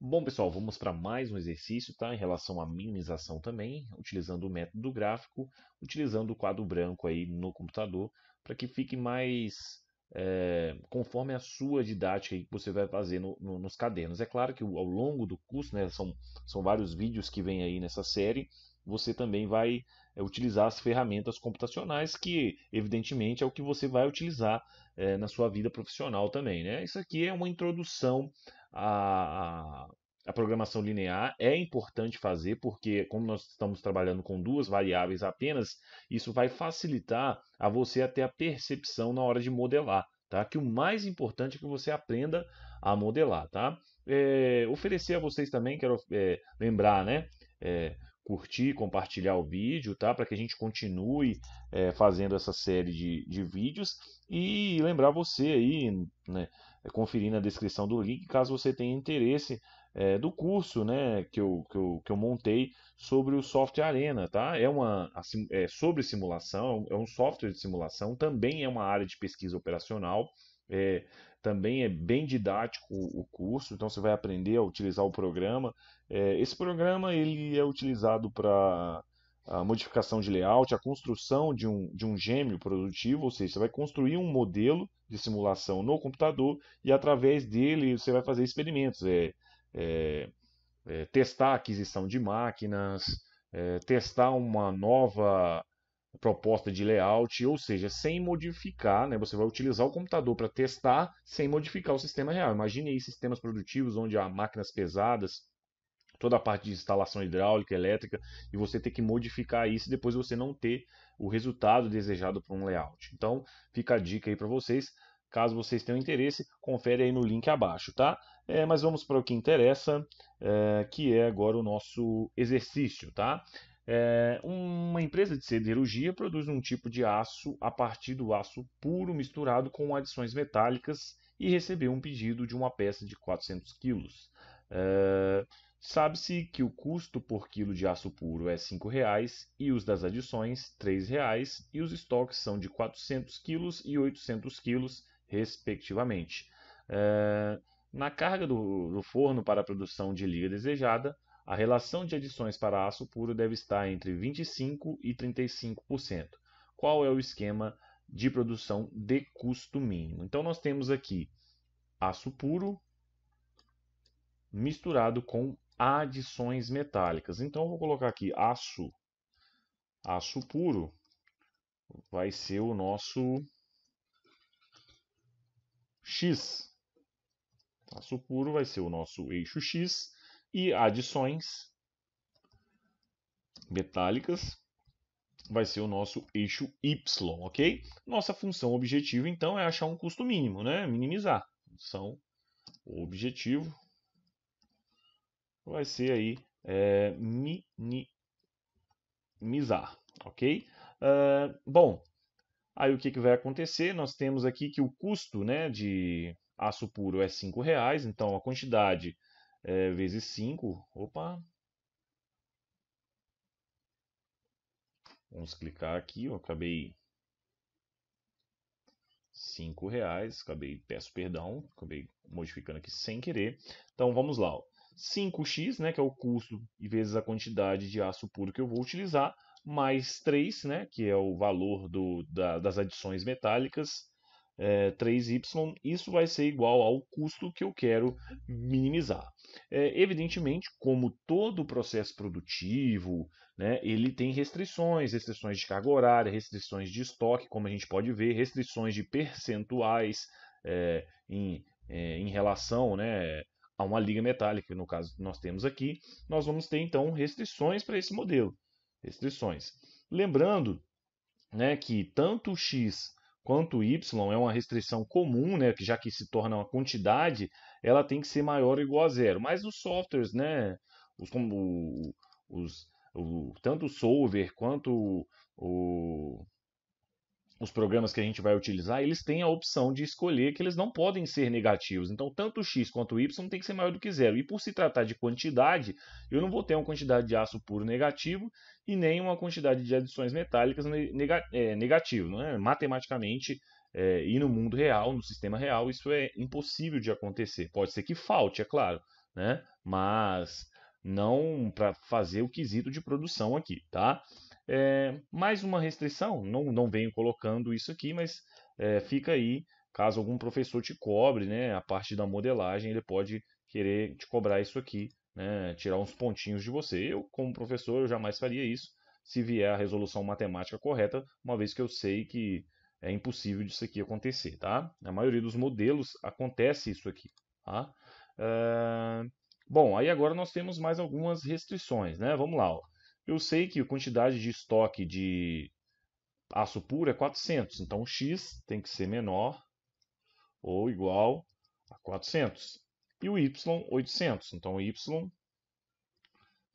Bom, pessoal, vamos para mais um exercício, tá? Em relação à minimização também, utilizando o método gráfico, utilizando o quadro branco aí no computador, para que fique mais é, conforme a sua didática que você vai fazer no, no, nos cadernos. É claro que ao longo do curso, né, são, são vários vídeos que vem aí nessa série, você também vai eh, utilizar as ferramentas computacionais, que evidentemente é o que você vai utilizar é, na sua vida profissional também. Né? Isso aqui é uma introdução à, à, à programação linear, é importante fazer, porque como nós estamos trabalhando com duas variáveis apenas, isso vai facilitar a você até a percepção na hora de modelar. Tá? Que o mais importante é que você aprenda a modelar, tá? É, oferecer a vocês também, quero é, lembrar, né? É, curtir, compartilhar o vídeo, tá? Para que a gente continue é, fazendo essa série de, de vídeos. E lembrar você aí, né? Conferir na descrição do link, caso você tenha interesse é, do curso, né? Que eu, que, eu, que eu montei sobre o software Arena, tá? É uma é sobre simulação, é um software de simulação, também é uma área de pesquisa operacional. É, também é bem didático o curso, então você vai aprender a utilizar o programa. É, esse programa ele é utilizado para a modificação de layout, a construção de um, de um gêmeo produtivo, ou seja, você vai construir um modelo de simulação no computador e através dele você vai fazer experimentos, é, é, é testar a aquisição de máquinas, é, testar uma nova proposta de layout, ou seja, sem modificar, né? Você vai utilizar o computador para testar sem modificar o sistema real. Imagine aí sistemas produtivos onde há máquinas pesadas, toda a parte de instalação hidráulica, elétrica, e você ter que modificar isso e depois você não ter o resultado desejado para um layout. Então, fica a dica aí para vocês. Caso vocês tenham interesse, confere aí no link abaixo, tá? É, mas vamos para o que interessa, é, que é agora o nosso exercício, tá? É, uma empresa de siderurgia produz um tipo de aço a partir do aço puro misturado com adições metálicas e recebeu um pedido de uma peça de 400 quilos. É, Sabe-se que o custo por quilo de aço puro é R$ 5,00 e os das adições R$ 3,00 e os estoques são de 400 quilos e 800 quilos, respectivamente. É, na carga do, do forno para a produção de liga desejada, a relação de adições para aço puro deve estar entre 25% e 35%. Qual é o esquema de produção de custo mínimo? Então, nós temos aqui aço puro misturado com adições metálicas. Então, eu vou colocar aqui aço, aço puro, vai ser o nosso X. Aço puro vai ser o nosso eixo X e adições metálicas vai ser o nosso eixo y, ok? Nossa função objetivo, então, é achar um custo mínimo, né? Minimizar. Função objetivo vai ser aí é, minimizar, ok? Uh, bom, aí o que, que vai acontecer? Nós temos aqui que o custo né, de aço puro é R$ reais, então a quantidade é, vezes 5. Opa! Vamos clicar aqui, eu acabei 5 reais, acabei, peço perdão, acabei modificando aqui sem querer. Então vamos lá, 5x, né, que é o custo e vezes a quantidade de aço puro que eu vou utilizar, mais 3, né, que é o valor do, da, das adições metálicas, é, 3y, isso vai ser igual ao custo que eu quero minimizar. É, evidentemente, como todo processo produtivo, né, ele tem restrições, restrições de carga horária, restrições de estoque, como a gente pode ver, restrições de percentuais é, em, é, em relação né, a uma liga metálica, no caso que nós temos aqui, nós vamos ter então restrições para esse modelo. Restrições. Lembrando né, que tanto o x quanto y é uma restrição comum, né, já que se torna uma quantidade, ela tem que ser maior ou igual a zero. Mas os softwares, né, os, como, os, o, tanto o solver quanto o, o os programas que a gente vai utilizar, eles têm a opção de escolher que eles não podem ser negativos. Então, tanto o x quanto o y tem que ser maior do que zero. E por se tratar de quantidade, eu não vou ter uma quantidade de aço puro negativo e nem uma quantidade de adições metálicas nega, é, negativo. Né? Matematicamente é, e no mundo real, no sistema real, isso é impossível de acontecer. Pode ser que falte, é claro, né? mas não para fazer o quesito de produção aqui, tá? É, mais uma restrição, não, não venho colocando isso aqui, mas é, fica aí, caso algum professor te cobre, né, a parte da modelagem, ele pode querer te cobrar isso aqui, né, tirar uns pontinhos de você. Eu, como professor, eu jamais faria isso se vier a resolução matemática correta, uma vez que eu sei que é impossível disso aqui acontecer, tá? Na maioria dos modelos acontece isso aqui, tá? É... Bom, aí agora nós temos mais algumas restrições, né? Vamos lá, ó. Eu sei que a quantidade de estoque de aço puro é 400, então x tem que ser menor ou igual a 400. E o y, 800, então y,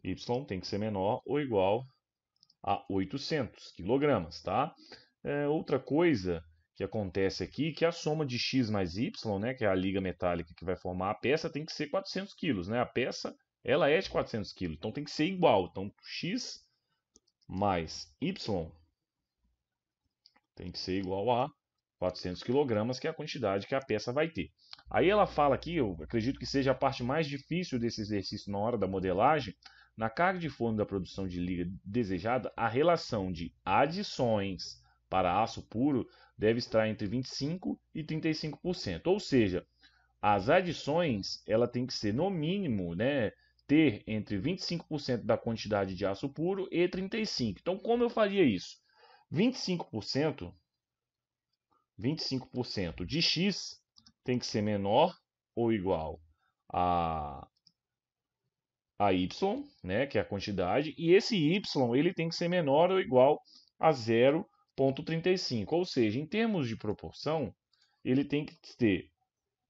y tem que ser menor ou igual a 800 quilogramas, tá? É, outra coisa que acontece aqui que a soma de x mais y, né, que é a liga metálica que vai formar a peça, tem que ser 400 quilos, né? A peça ela é de 400 kg, então tem que ser igual. Então, x mais y tem que ser igual a 400 kg, que é a quantidade que a peça vai ter. Aí ela fala aqui, eu acredito que seja a parte mais difícil desse exercício na hora da modelagem, na carga de forno da produção de liga desejada, a relação de adições para aço puro deve estar entre 25% e 35%. Ou seja, as adições ela tem que ser no mínimo né, ter entre 25% da quantidade de aço puro e 35%. Então, como eu faria isso? 25%, 25% de X tem que ser menor ou igual a, a Y, né, que é a quantidade, e esse Y ele tem que ser menor ou igual a 0,35. Ou seja, em termos de proporção, ele tem que ter,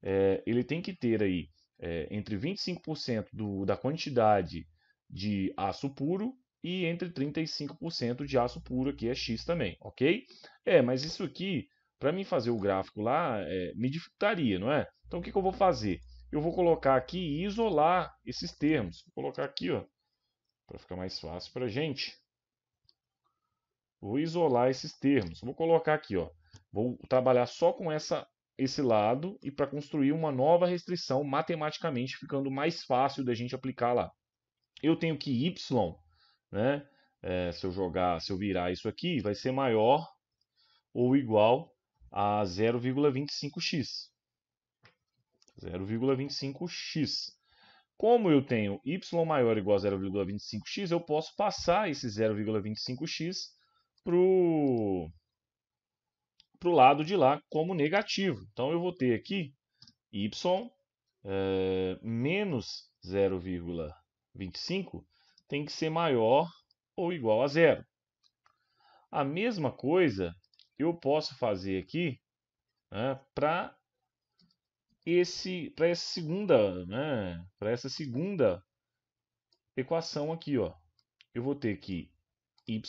é, ele tem que ter aí é, entre 25% do, da quantidade de aço puro e entre 35% de aço puro que é X também, ok? É, mas isso aqui, para mim fazer o gráfico lá, é, me dificultaria, não é? Então o que, que eu vou fazer? Eu vou colocar aqui e isolar esses termos. Vou colocar aqui, ó, para ficar mais fácil para a gente. Vou isolar esses termos. Vou colocar aqui, ó. Vou trabalhar só com essa esse lado e para construir uma nova restrição matematicamente, ficando mais fácil da gente aplicar lá. Eu tenho que y, né, é, se eu jogar, se eu virar isso aqui, vai ser maior ou igual a 0,25x. 0,25x. Como eu tenho y maior ou igual a 0,25x, eu posso passar esse 0,25x para o para o lado de lá como negativo. Então eu vou ter aqui y é, menos 0,25 tem que ser maior ou igual a zero. A mesma coisa eu posso fazer aqui né, para esse para essa segunda né, para essa segunda equação aqui ó eu vou ter aqui y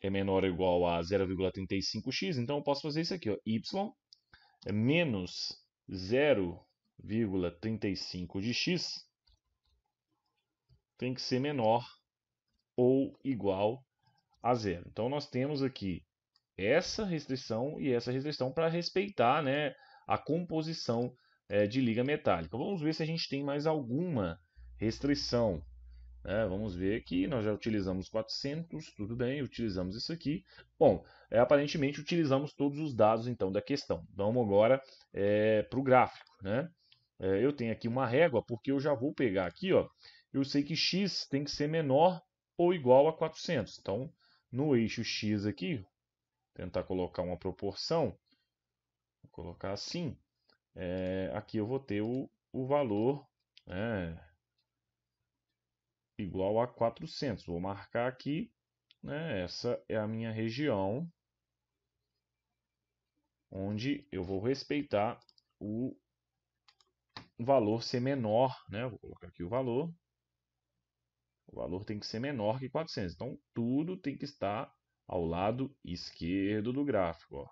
é menor ou igual a 0,35x, então eu posso fazer isso aqui, ó, y é menos 0,35 de x tem que ser menor ou igual a zero. Então, nós temos aqui essa restrição e essa restrição para respeitar né, a composição é, de liga metálica. Vamos ver se a gente tem mais alguma restrição. É, vamos ver que nós já utilizamos 400, tudo bem, utilizamos isso aqui. Bom, é, aparentemente utilizamos todos os dados então da questão. Vamos agora é, para o gráfico. Né? É, eu tenho aqui uma régua, porque eu já vou pegar aqui, ó, eu sei que x tem que ser menor ou igual a 400. Então, no eixo x aqui, tentar colocar uma proporção, vou colocar assim, é, aqui eu vou ter o, o valor... Né? igual a 400. Vou marcar aqui, né? essa é a minha região, onde eu vou respeitar o valor ser menor, né? Vou colocar aqui o valor. O valor tem que ser menor que 400. Então, tudo tem que estar ao lado esquerdo do gráfico. Ó.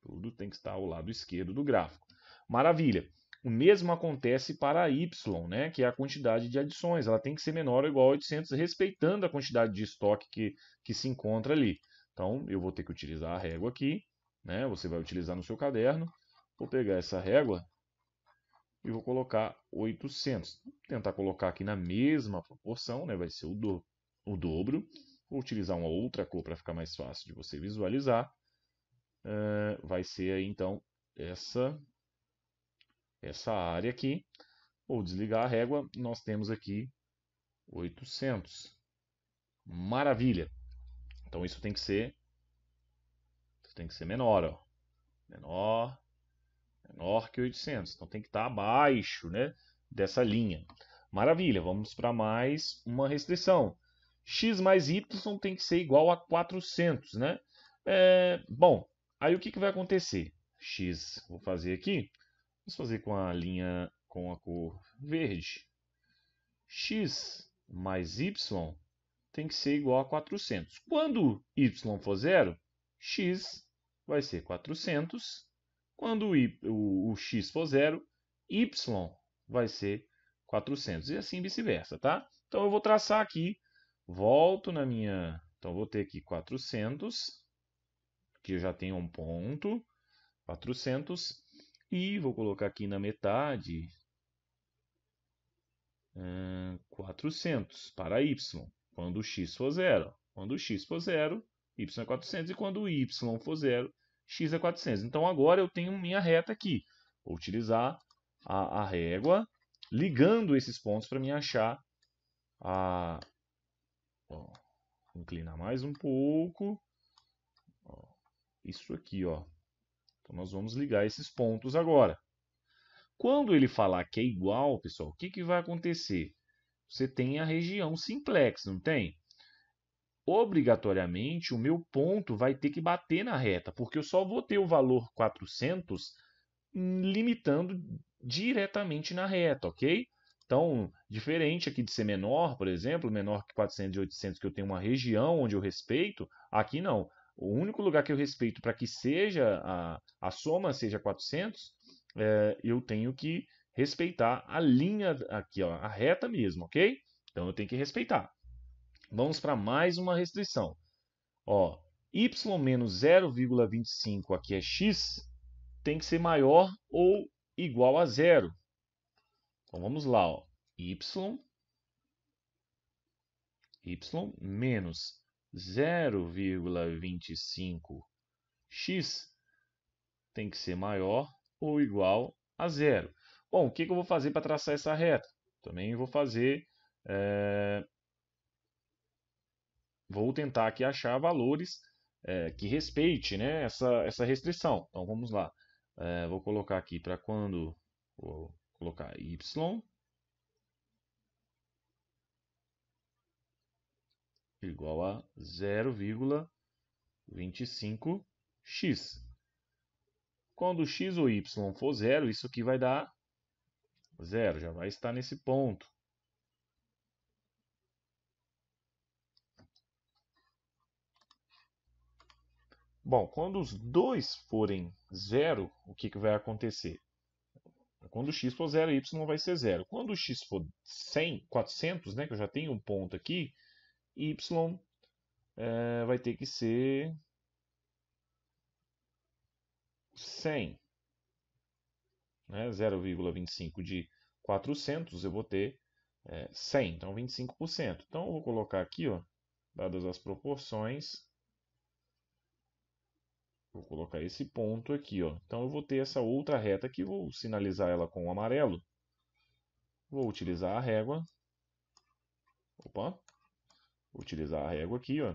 Tudo tem que estar ao lado esquerdo do gráfico. Maravilha. O mesmo acontece para y, né, que é a quantidade de adições. Ela tem que ser menor ou igual a 800, respeitando a quantidade de estoque que, que se encontra ali. Então, eu vou ter que utilizar a régua aqui. Né, você vai utilizar no seu caderno. Vou pegar essa régua e vou colocar 800. Vou tentar colocar aqui na mesma proporção, né, vai ser o, do, o dobro. Vou utilizar uma outra cor para ficar mais fácil de você visualizar. Uh, vai ser aí, então, essa essa área aqui, ou desligar a régua, nós temos aqui 800. Maravilha! Então isso tem que ser tem que ser menor, ó. Menor, menor que 800. Então tem que estar abaixo, né, dessa linha. Maravilha, vamos para mais uma restrição. x mais y tem que ser igual a 400, né? É, bom, aí o que, que vai acontecer? x, vou fazer aqui, Vamos fazer com a linha com a cor verde. x mais y tem que ser igual a 400. Quando y for zero, x vai ser 400. Quando o, o, o x for zero, y vai ser 400. E assim vice-versa, tá? Então, eu vou traçar aqui, volto na minha... Então, vou ter aqui 400, que eu já tenho um ponto, 400, e vou colocar aqui na metade 400 para y, quando x for zero. Quando x for zero, y é 400, e quando y for zero, x é 400. Então agora eu tenho minha reta aqui. Vou utilizar a, a régua, ligando esses pontos para me achar a... Ó, inclinar mais um pouco. Ó, isso aqui, ó. Então, nós vamos ligar esses pontos agora. Quando ele falar que é igual, pessoal, o que, que vai acontecer? Você tem a região simplex, não tem? Obrigatoriamente, o meu ponto vai ter que bater na reta, porque eu só vou ter o valor 400 limitando diretamente na reta, ok? Então, diferente aqui de ser menor, por exemplo, menor que 400 e 800, que eu tenho uma região onde eu respeito, aqui não. O único lugar que eu respeito para que seja a, a soma seja 400, é, eu tenho que respeitar a linha aqui, ó, a reta mesmo, ok? Então eu tenho que respeitar. Vamos para mais uma restrição. Ó, y menos 0,25 aqui é x, tem que ser maior ou igual a zero. Então vamos lá, ó, y, y menos 0,25. x tem que ser maior ou igual a zero. Bom, o que, eu vou fazer para traçar essa reta? Também vou fazer... É... Vou tentar aqui achar valores é, que respeite né, essa, essa restrição. Então, vamos lá. É, vou colocar aqui para quando... Vou colocar y igual a 0,25x. Quando x ou y for zero, isso aqui vai dar zero, já vai estar nesse ponto. Bom, quando os dois forem zero, o que, que vai acontecer? Quando x for zero, y vai ser zero. Quando x for 100, 400, né, que eu já tenho um ponto aqui, y eh, vai ter que ser 100. Né? 0,25 de 400 eu vou ter é, 100, então 25%. Então eu vou colocar aqui, ó, dadas as proporções, vou colocar esse ponto aqui. Ó. Então eu vou ter essa outra reta aqui, vou sinalizar ela com o amarelo. Vou utilizar a régua. Opa, Vou utilizar a régua aqui, ó.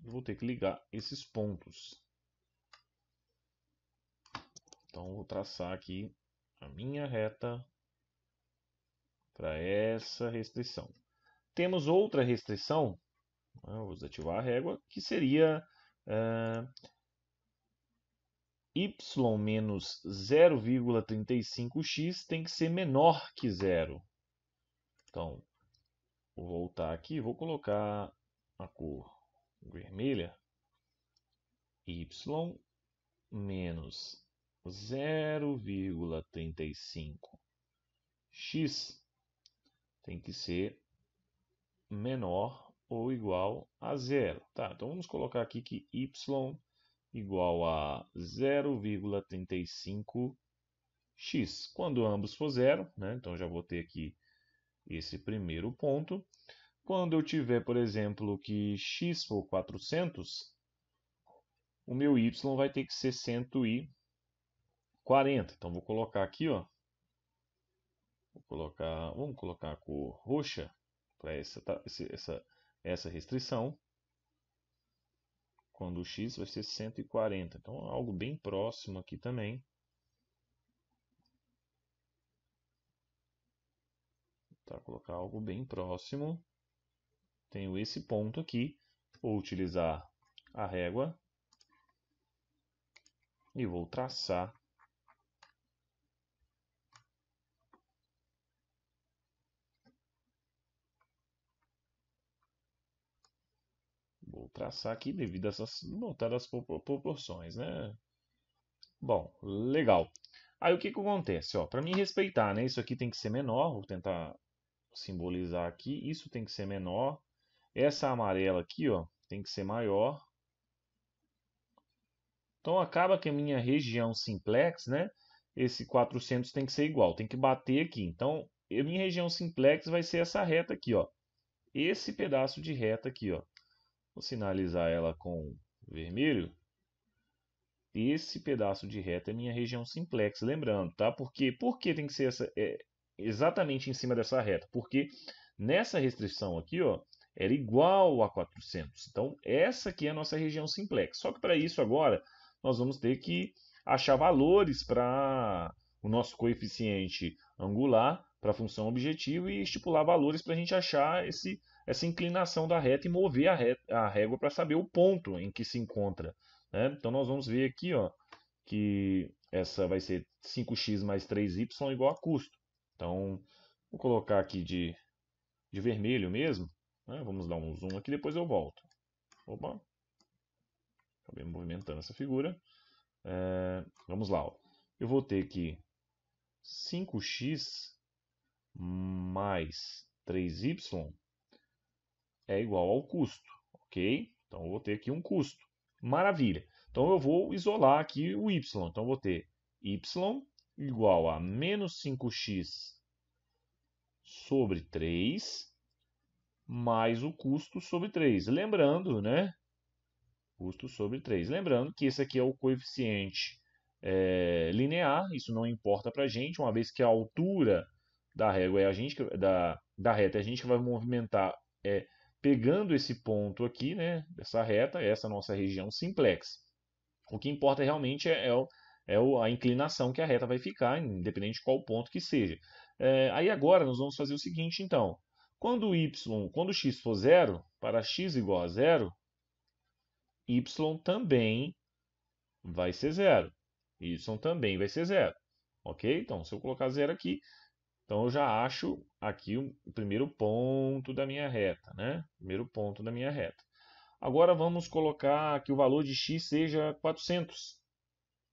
Vou ter que ligar esses pontos. Então, vou traçar aqui a minha reta para essa restrição. Temos outra restrição, né? vou desativar a régua, que seria uh, y menos 0,35x tem que ser menor que zero. Então, vou voltar aqui, vou colocar a cor vermelha, y menos 0,35x tem que ser menor ou igual a zero. Tá, então vamos colocar aqui que y igual a 0,35x. Quando ambos for zero, né, então já vou ter aqui esse primeiro ponto. Quando eu tiver, por exemplo, que x for 400, o meu y vai ter que ser 140. Então, vou colocar aqui, ó. Vou colocar, vamos colocar a cor roxa para essa, tá, essa, essa restrição. Quando o x vai ser 140. Então, algo bem próximo aqui também. Tá? Colocar algo bem próximo. Tenho esse ponto aqui. Vou utilizar a régua. E vou traçar vou traçar aqui devido a essas notadas proporções, né? Bom, legal. Aí o que, que acontece? Para me respeitar, né? Isso aqui tem que ser menor, vou tentar simbolizar aqui. Isso tem que ser menor. Essa amarela aqui, ó, tem que ser maior. Então acaba que a minha região simplex, né? Esse 400 tem que ser igual, tem que bater aqui. Então, a minha região simplex vai ser essa reta aqui, ó. Esse pedaço de reta aqui, ó. Vou sinalizar ela com vermelho. Esse pedaço de reta é minha região simplex, lembrando, tá? Porque por que tem que ser essa, é, exatamente em cima dessa reta, porque nessa restrição aqui, ó, era igual a 400. Então, essa aqui é a nossa região simplex. Só que para isso agora, nós vamos ter que achar valores para o nosso coeficiente angular, para a função objetivo e estipular valores para a gente achar esse, essa inclinação da reta e mover a, reta, a régua para saber o ponto em que se encontra. Né? Então, nós vamos ver aqui ó, que essa vai ser 5x mais 3y igual a custo. Então, vou colocar aqui de, de vermelho mesmo. Né? Vamos dar um zoom aqui, depois eu volto. Opa! Acabei movimentando essa figura. É, vamos lá. Ó. Eu vou ter aqui 5x mais 3y é igual ao custo, ok? Então, eu vou ter aqui um custo. Maravilha! Então, eu vou isolar aqui o y. Então, eu vou ter y igual a menos 5x sobre 3 mais o custo sobre 3. Lembrando, né? Custo sobre 3. Lembrando que esse aqui é o coeficiente é, linear, isso não importa para a gente, uma vez que a altura da régua é a gente que, da, da reta é a gente que vai movimentar é, pegando esse ponto aqui, né? Dessa reta, essa nossa região simplex. O que importa realmente é, é o é a inclinação que a reta vai ficar, independente de qual ponto que seja. É, aí agora nós vamos fazer o seguinte, então. Quando y, quando x for zero, para x igual a zero, y também vai ser zero. Y também vai ser zero. Ok? Então, se eu colocar zero aqui, então eu já acho aqui o primeiro ponto da minha reta, né? Primeiro ponto da minha reta. Agora vamos colocar que o valor de x seja 400.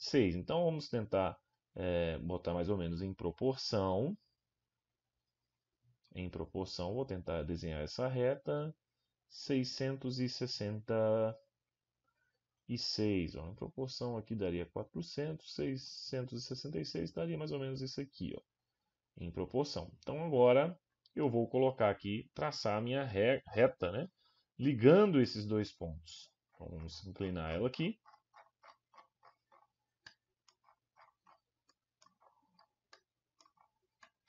6. Então, vamos tentar é, botar mais ou menos em proporção. Em proporção, vou tentar desenhar essa reta. 666. Ó, em proporção aqui daria 400. 666 daria mais ou menos isso aqui. Ó, em proporção. Então, agora eu vou colocar aqui, traçar a minha reta, né? ligando esses dois pontos. Então, vamos inclinar ela aqui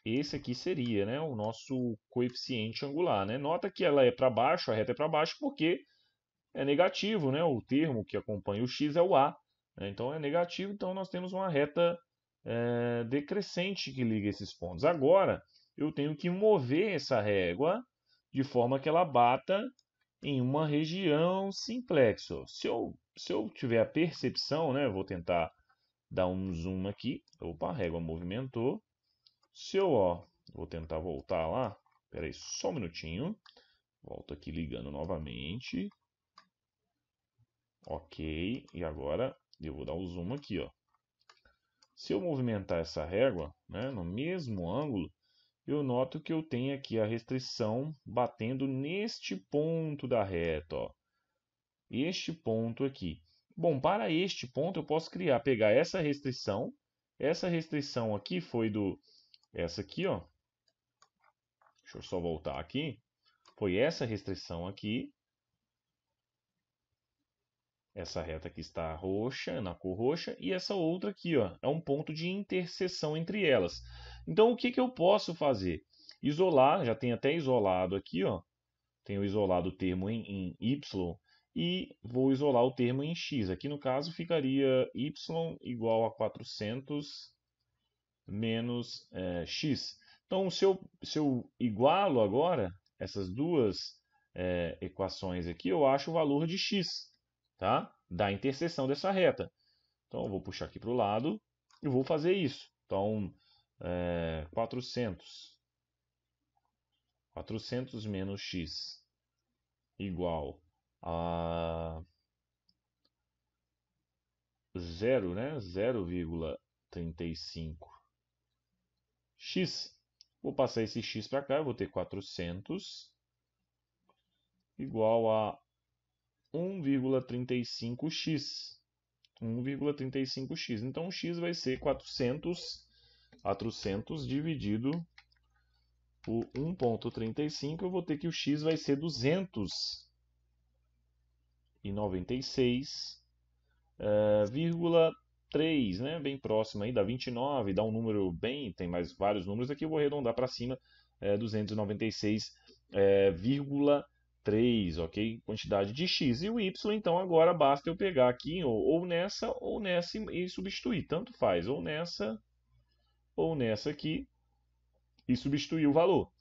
Esse aqui seria né, o nosso coeficiente angular. Né? Nota que ela é para baixo, a reta é para baixo, porque é negativo, né? o termo que acompanha o x é o a. Né? Então é negativo, então nós temos uma reta é, decrescente que liga esses pontos. Agora, eu tenho que mover essa régua de forma que ela bata em uma região simplexo. Se eu, se eu tiver a percepção, né, vou tentar dar um zoom aqui. Opa, a régua movimentou. Se eu, ó, vou tentar voltar lá, peraí só um minutinho, volto aqui ligando novamente, ok, e agora eu vou dar o um zoom aqui, ó. Se eu movimentar essa régua, né, no mesmo ângulo, eu noto que eu tenho aqui a restrição batendo neste ponto da reta, ó. Este ponto aqui. Bom, para este ponto eu posso criar, pegar essa restrição, essa restrição aqui foi do essa aqui, ó. Deixa eu só voltar aqui. Foi essa restrição aqui. Essa reta aqui está roxa, na cor roxa, e essa outra aqui, ó, é um ponto de interseção entre elas. Então, o que, que eu posso fazer? Isolar, já tem até isolado aqui, ó. Tenho isolado o termo em, em y e vou isolar o termo em x. Aqui no caso ficaria y igual a 400 menos é, x. Então, se eu, se eu igualo agora essas duas é, equações aqui, eu acho o valor de x tá? da interseção dessa reta. Então, eu vou puxar aqui para o lado e vou fazer isso. Então, é, 400. 400 menos x igual a 0, né? 0,35 x. Vou passar esse x para cá, eu vou ter 400 igual a 1,35x. 1,35x. Então, x vai ser 400, 400 dividido por 1,35. Eu vou ter que o x vai ser 296,35. Uh, 3, né? Bem próximo aí, dá 29, dá um número bem, tem mais vários números aqui, eu vou arredondar para cima, é, 296,3, é, ok? Quantidade de x. E o y, então, agora basta eu pegar aqui, ou, ou nessa, ou nessa e, e substituir, tanto faz, ou nessa, ou nessa aqui, e substituir o valor.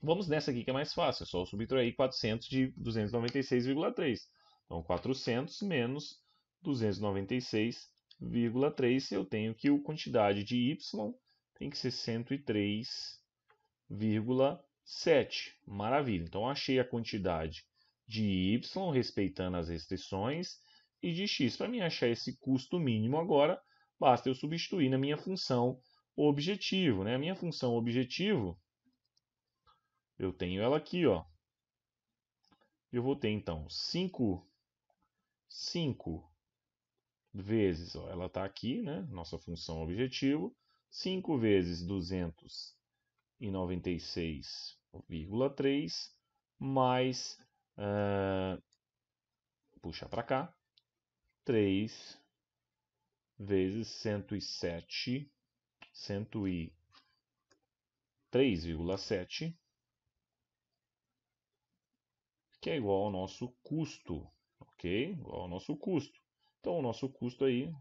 Vamos nessa aqui que é mais fácil, é só subtrair 400 de 296,3. Então, 400 menos 296,3. 103,3, eu tenho que a quantidade de y tem que ser 103,7. Maravilha. Então, achei a quantidade de y, respeitando as restrições, e de x. Para mim achar esse custo mínimo agora, basta eu substituir na minha função objetivo. Né? A minha função objetivo, eu tenho ela aqui. Ó. Eu vou ter, então, 5, 5 vezes, ó, ela está aqui, né? Nossa função objetivo. 5 vezes 296,3 mais, uh, puxa para cá, 3 vezes 107, 103,7, que é igual ao nosso custo, ok? Igual ao nosso custo. Então, o nosso custo aí,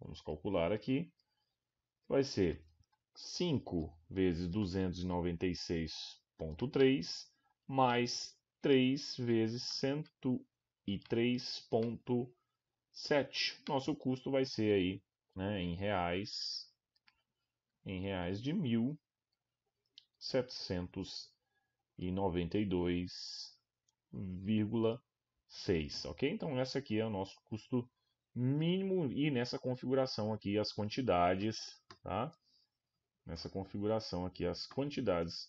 vamos calcular aqui, vai ser 5 vezes 296,3 mais 3 vezes 103,7. Nosso custo vai ser aí, né, em reais, em reais de 1.792,6, ok? Então, esse aqui é o nosso custo mínimo e nessa configuração aqui as quantidades, tá? Nessa configuração aqui as quantidades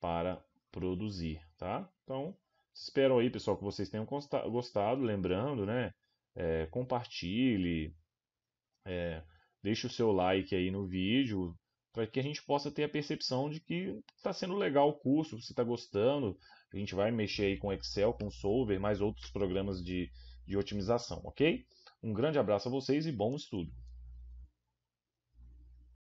para produzir, tá? Então, espero aí, pessoal, que vocês tenham gostado. Lembrando, né? É, compartilhe, é, deixe o seu like aí no vídeo, para que a gente possa ter a percepção de que está sendo legal o curso, você está gostando. A gente vai mexer aí com Excel, com Solver, mais outros programas de, de otimização, ok? Um grande abraço a vocês e bom estudo!